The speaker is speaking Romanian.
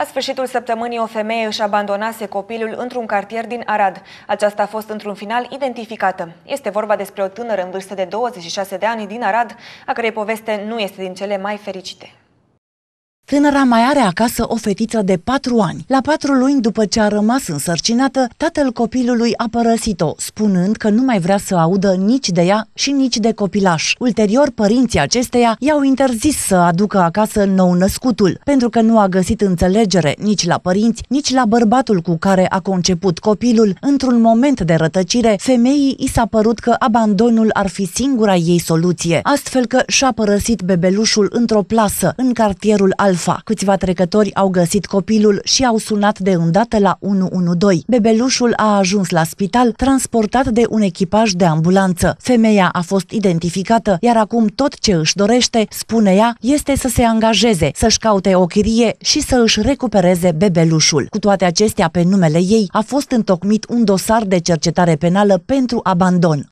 La sfârșitul săptămânii, o femeie își abandonase copilul într-un cartier din Arad. Aceasta a fost într-un final identificată. Este vorba despre o tânără în vârstă de 26 de ani din Arad, a cărei poveste nu este din cele mai fericite. Tânăra mai are acasă o fetiță de patru ani. La patru luni după ce a rămas însărcinată, tatăl copilului a părăsit-o, spunând că nu mai vrea să audă nici de ea și nici de copilaș. Ulterior, părinții acesteia i-au interzis să aducă acasă nou-născutul, pentru că nu a găsit înțelegere nici la părinți, nici la bărbatul cu care a conceput copilul. Într-un moment de rătăcire, femeii i s-a părut că abandonul ar fi singura ei soluție, astfel că și-a părăsit bebelușul într-o plasă, în cartierul al Ufa. Câțiva trecători au găsit copilul și au sunat de îndată la 112. Bebelușul a ajuns la spital, transportat de un echipaj de ambulanță. Femeia a fost identificată, iar acum tot ce își dorește, spune ea, este să se angajeze, să-și caute o chirie și să își recupereze bebelușul. Cu toate acestea, pe numele ei a fost întocmit un dosar de cercetare penală pentru abandon.